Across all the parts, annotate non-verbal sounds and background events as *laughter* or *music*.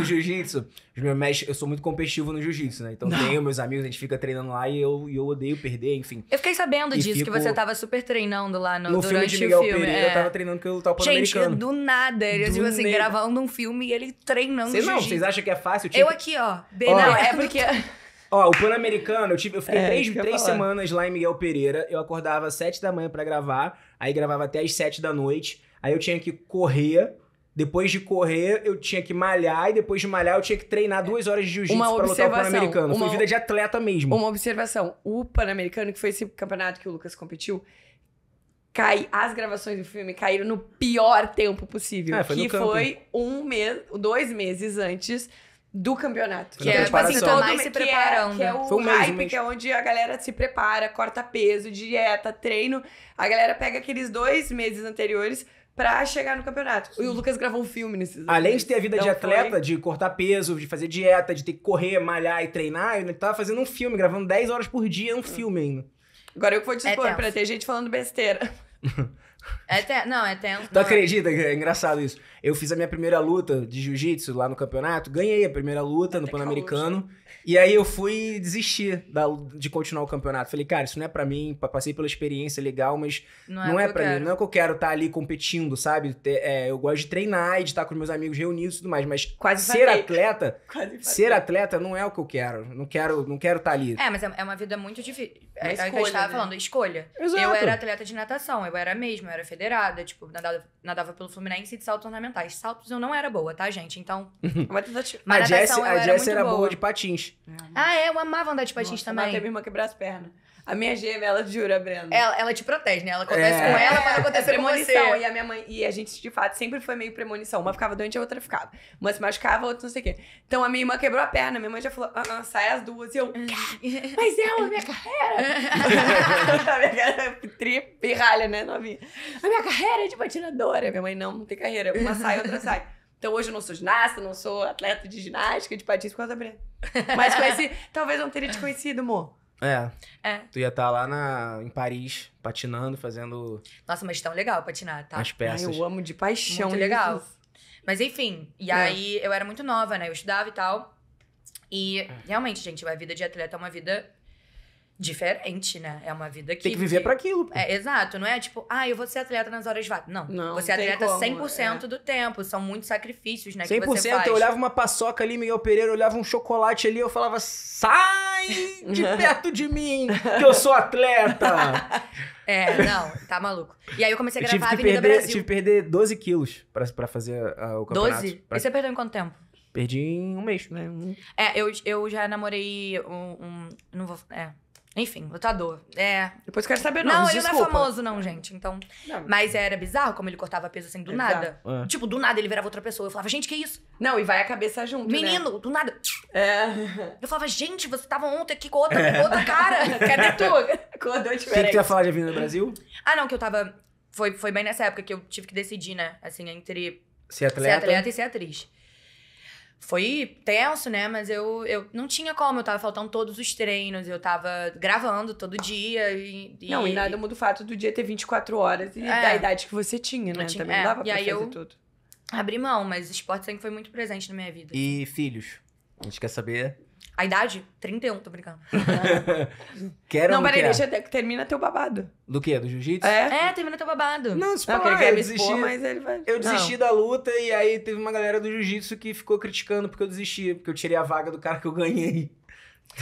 no *laughs* jiu-jitsu, eu sou muito competitivo no jiu-jitsu, né? Então não. tenho meus amigos, a gente fica treinando lá e eu, eu odeio perder, enfim. Eu fiquei sabendo e disso, fico... que você tava super treinando lá no, no durante filme de Miguel o filme. Pereira, é. eu tava treinando que eu lutava para Gente, do nada, ele, tipo assim, ne... gravando um filme e ele treinando Vocês não, vocês acham que é fácil? Tipo... Eu aqui, ó. Bem, ó, não, é porque... *laughs* Ó, o Pan-Americano, eu, tive, eu fiquei é, três, três semanas lá em Miguel Pereira. Eu acordava às sete da manhã para gravar, aí gravava até às sete da noite. Aí eu tinha que correr depois de correr, eu tinha que malhar e depois de malhar, eu tinha que treinar duas horas de jiu-jitsu pra lutar o Pan-Americano. Foi vida de atleta mesmo. Uma observação. O Pan-Americano, que foi esse campeonato que o Lucas competiu, cai, as gravações do filme caíram no pior tempo possível. É, foi que foi um mês, dois meses antes do campeonato. que é, tipo assim, tá todo mais se é- preparando. Que é, que é o um hype, que é onde a galera se prepara, corta peso, dieta, treino. A galera pega aqueles dois meses anteriores pra chegar no campeonato. E o Lucas gravou um filme nesses Além de ter a vida então, de atleta, foi... de cortar peso, de fazer dieta, de ter que correr, malhar e treinar, ele tava fazendo um filme, gravando 10 horas por dia um hum. filme ainda. Agora eu que vou te expor é pra ter gente falando besteira. *laughs* É te... Não, é tempo. Tu acredita? É engraçado isso. Eu fiz a minha primeira luta de jiu-jitsu lá no campeonato, ganhei a primeira luta Até no Pan-Americano. Né? E aí eu fui desistir da, de continuar o campeonato. Falei, cara, isso não é para mim, passei pela experiência legal, mas não é, não é para mim. Não é que eu quero é estar tá ali competindo, sabe? É, eu gosto de treinar e de estar tá com meus amigos reunidos e tudo mais, mas Quase ser falei. atleta, *laughs* Quase ser atleta não é o que eu quero. Não quero não quero estar tá ali. É, mas é, é uma vida muito difícil. É, escolha, é o que eu estava né? falando, escolha. Exato. Eu era atleta de natação, eu era mesmo eu era federada, tipo, nadava, nadava pelo Fluminense de saltos ornamentais. Saltos eu não era boa, tá, gente? Então. Uma *laughs* tentativa. A Jess era, era boa. de patins. Ah, é, eu amava andar de patins Nossa, também. Até teve uma quebrar as pernas. A minha gêmea, ela jura, Breno. Ela, ela te protege, né? Ela acontece é. com ela, mas acontece é premonição. com você. E a minha mãe, e a gente, de fato, sempre foi meio premonição. Uma ficava doente, a outra ficava. Uma se machucava, a outra não sei o quê. Então a minha irmã quebrou a perna, minha mãe já falou, ah, ah, sai as duas. E eu, *laughs* mas é *laughs* a minha carreira. a minha carreira pirralha, né, novinha? A minha carreira é de patinadora. Minha mãe, não, não tem carreira. Uma sai, outra sai. Então hoje eu não sou ginasta, não sou atleta de ginástica, de patins por causa da Brenda. Mas conheci, talvez eu não teria te conhecido, amor. É. É. Tu ia estar tá lá na, em Paris, patinando, fazendo. Nossa, mas tão legal patinar, tá? As peças. Ai, eu amo de paixão. Muito legal. Mas enfim, e é. aí eu era muito nova, né? Eu estudava e tal. E é. realmente, gente, a vida de atleta é uma vida diferente, né? É uma vida que. Tem que viver para aquilo. Pô. É, exato. Não é tipo, ah, eu vou ser atleta nas horas vagas. Não. não você é atleta como, 100% é. do tempo. São muitos sacrifícios, né? 100%. Que você faz. Eu olhava uma paçoca ali, Miguel Pereira, olhava um chocolate ali, eu falava, sai de *laughs* perto de mim, que eu sou atleta. *laughs* é, não, tá maluco. E aí eu comecei a gravar a Avenida perder, Brasil. Tive que perder 12 quilos pra, pra fazer uh, o campeonato. 12? Pra... E você perdeu em quanto tempo? Perdi em um mês, né? É, eu, eu já namorei um, um não vou... É, enfim, lutador. É. Depois quero saber nomes, Não, ele desculpa. não é famoso, não, gente. Então. Não. Mas era bizarro como ele cortava peso assim do é nada. É. Tipo, do nada ele virava outra pessoa. Eu falava, gente, que isso? Não, e vai a cabeça junto. Né? Menino, né? do nada. É. Eu falava, gente, você tava ontem aqui com outra, é. *laughs* com outra cara. Cadê tu? Acordou diferente. O que, que tu ia falar de no Brasil? Ah, não, que eu tava. Foi, foi bem nessa época que eu tive que decidir, né? Assim, entre ser atleta, ser atleta e ser atriz foi tenso, né? Mas eu, eu não tinha como, eu tava faltando todos os treinos, eu tava gravando todo dia. E, e... Não, e nada muda o fato do dia ter 24 horas e é. da idade que você tinha, né? Tinha, Também é. dava pra fazer eu... tudo. Abri mão, mas esporte sempre foi muito presente na minha vida. E assim. filhos? A gente quer saber a idade? 31, tô brincando. *laughs* Quero não, peraí, deixa até que termina teu babado. Do quê? Do jiu-jitsu? É? é, termina teu babado. Não, se não, falar, ele quer expor, mas ele vai... Eu desisti não. da luta e aí teve uma galera do jiu-jitsu que ficou criticando porque eu desisti, porque eu tirei a vaga do cara que eu ganhei. *laughs*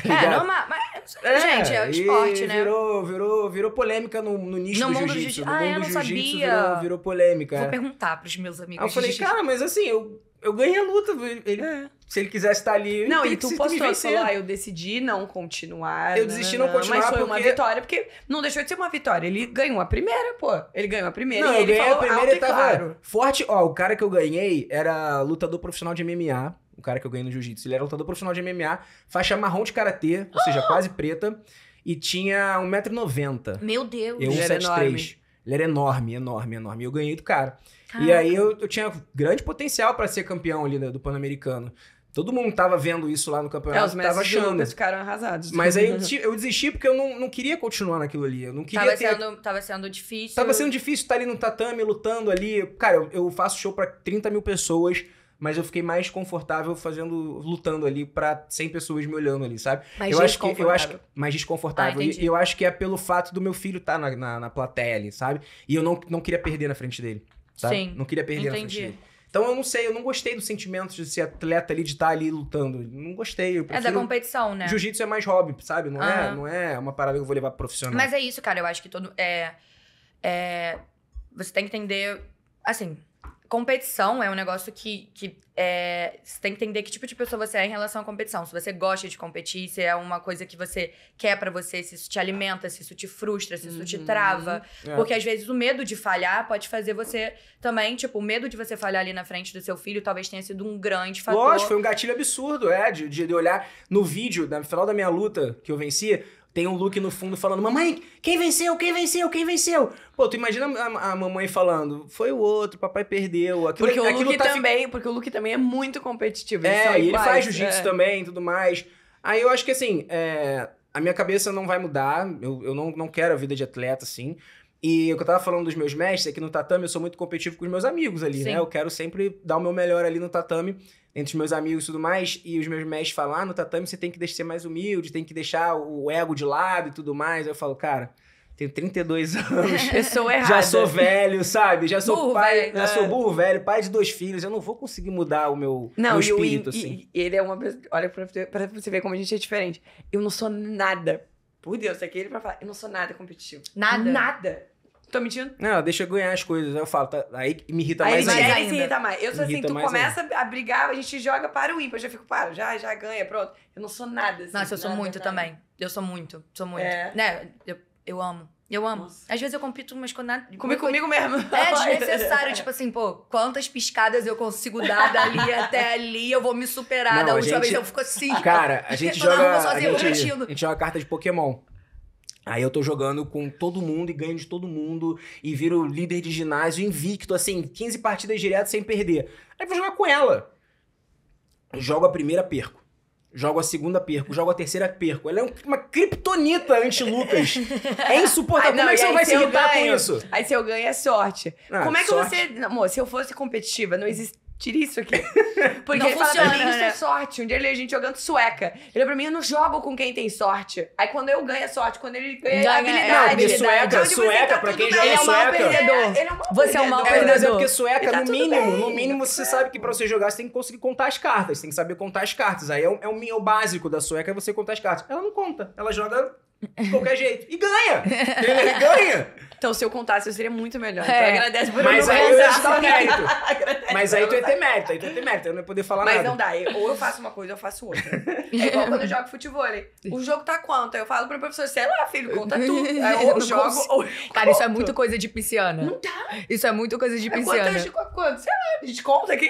Tá é, normal, mas, é, gente, é o esporte, né? Virou, virou, virou polêmica no, no nicho no do jiu-jitsu. ah, no mundo do jiu-jitsu ah, virou, virou polêmica. Vou é. perguntar pros meus amigos. Aí ah, eu falei, cara, mas assim, eu eu ganhei a luta. Ele, é. Se ele quisesse estar ali. Não, e tu postou e falou: ah, eu decidi não continuar. Eu desisti não, não, não continuar. Mas foi porque... uma vitória, porque não deixou de ser uma vitória. Ele ganhou a primeira, pô. Ele ganhou a primeira. Não, e ele falou a primeira alto e claro. Forte. Ó, o cara que eu ganhei era lutador profissional de MMA. O cara que eu ganhei no jiu-jitsu. Ele era lutador profissional de MMA, faixa marrom de karatê, ou seja, ah! quase preta. E tinha 1,90m. Meu Deus, E 1,73m. Ele era enorme, enorme, enorme. E eu ganhei do cara. Caraca. E aí eu, eu tinha grande potencial para ser campeão ali do, né, do Pan-Americano. Todo mundo tava vendo isso lá no campeonato, é, os tava achando. Os ficaram arrasados. Mas aí eu, *laughs* eu desisti porque eu não, não queria continuar naquilo ali. Eu não queria tava ter... Sendo, tava sendo difícil. Tava sendo difícil estar tá ali no tatame, lutando ali. Cara, eu, eu faço show para 30 mil pessoas mas eu fiquei mais confortável fazendo, lutando ali para 100 pessoas me olhando ali, sabe? Mais eu acho que eu acho que, mais desconfortável. Ah, e eu acho que é pelo fato do meu filho estar tá na, na, na, plateia ali, sabe? E eu não, não queria perder na frente dele, sabe? Sim. Não queria perder entendi. na frente dele. Então eu não sei, eu não gostei dos sentimentos de ser atleta ali, de estar tá ali lutando. Não gostei. é da competição, né? Jiu-jitsu é mais hobby, sabe? Não, uhum. é, não é uma parada que eu vou levar pro profissional. Mas é isso, cara. Eu acho que todo. É, é, você tem que entender. Assim, competição é um negócio que, que é, você tem que entender que tipo de pessoa você é em relação à competição. Se você gosta de competir, se é uma coisa que você quer para você, se isso te alimenta, se isso te frustra, se isso uhum. te trava. É. Porque às vezes o medo de falhar pode fazer você também, tipo, o medo de você falhar ali na frente do seu filho talvez tenha sido um grande fator. Lógico, foi um gatilho absurdo, é, de, de olhar no vídeo, no final da minha luta que eu venci tem um look no fundo falando: Mamãe, quem venceu? Quem venceu? Quem venceu? Pô, tu imagina a, a mamãe falando: Foi o outro, papai perdeu. Aquilo, porque, o Luke tá também, fi... porque o look também é muito competitivo. É, e ele faz jiu-jitsu é. também e tudo mais. Aí eu acho que assim, é, a minha cabeça não vai mudar. Eu, eu não, não quero a vida de atleta assim. E o que eu tava falando dos meus mestres é que no tatame eu sou muito competitivo com os meus amigos ali, né? Sim. né? Eu quero sempre dar o meu melhor ali no tatame, entre os meus amigos e tudo mais. E os meus mestres falam, ah, no tatame você tem que ser mais humilde, tem que deixar o ego de lado e tudo mais. Aí eu falo, cara, tenho 32 *laughs* anos. Eu sou errado. Já sou velho, sabe? Já sou burro pai, velho. já sou é. burro velho, pai de dois filhos. Eu não vou conseguir mudar o meu, não, meu espírito, e, assim. E, ele é uma pessoa. Olha pra, pra, você ver como a gente é diferente. Eu não sou nada por Deus, é que ele pra falar, eu não sou nada competitivo. Nada? Nada. Tô mentindo? Não, deixa eu ganhar as coisas. Aí eu falo, tá, aí me irrita aí, mais ainda. Aí se irrita mais. Eu sou assim, tu começa ainda. a brigar, a gente joga para o ímpar. Eu já fico, para, já, já ganha, pronto. Eu não sou nada. Assim, Nossa, eu sou nada, muito nada. também. Eu sou muito, sou muito. É. Né, eu, eu amo. Eu amo. Nossa. Às vezes eu compito mas coisas. Come comigo mesmo. É *laughs* desnecessário, tipo assim, pô, quantas piscadas eu consigo dar dali *laughs* até ali, eu vou me superar. Não, da última gente... vez eu fico assim. Cara, a *laughs* gente joga. A assim, gente, a gente joga carta de Pokémon. Aí eu tô jogando com todo mundo e ganho de todo mundo e viro líder de ginásio invicto, assim, 15 partidas direto sem perder. Aí vou jogar com ela. jogo a primeira, perco. Jogo a segunda, perco. Jogo a terceira, perco. Ela é uma criptonita anti-Lucas. É insuportável. *laughs* Ai, não, Como é que você não vai se irritar ganho, com isso? Aí se eu ganho é sorte. Ah, Como é que você... Amor, se eu fosse competitiva, não existe Tire isso aqui. *laughs* Porque não funciona, mim, isso é né? sorte. Um dia ele a gente jogando sueca. Ele falou pra mim, eu não jogo com quem tem sorte. Aí quando eu ganho é sorte, quando ele ganha, ganha é. habilidade. Não, né? sueca, então, tipo, sueca, tá pra quem joga é sueca. Perdedor. Ele é um mau você é é perdedor. é um mau perdedor. É, porque sueca, tá no mínimo, bem. no mínimo, você sabe que pra você jogar, você tem que conseguir contar as cartas. Tem que saber contar as cartas. Aí é o, é o, é o básico da sueca, é você contar as cartas. Ela não conta. Ela joga de qualquer jeito. E ganha! *laughs* Ele ganha! Então, se eu contasse, eu seria muito melhor. É. Então, agradece por Mas não aí eu ia te dar mérito. *laughs* Mas aí eu tu ia ter mérito, aí tu ia ter mérito, eu não ia poder falar Mas nada. não dá. Ou eu faço uma coisa, ou eu faço outra. É igual quando eu jogo futebol. O jogo tá quanto? Aí Eu falo pro professor, sei lá, filho, conta tu. Aí Eu *laughs* eu não jogo, consigo. ou Cara, isso é muito coisa de pisciana. Não dá. Isso é muito coisa de É quanto, pisciana. É quanto? Sei lá, a gente conta aqui.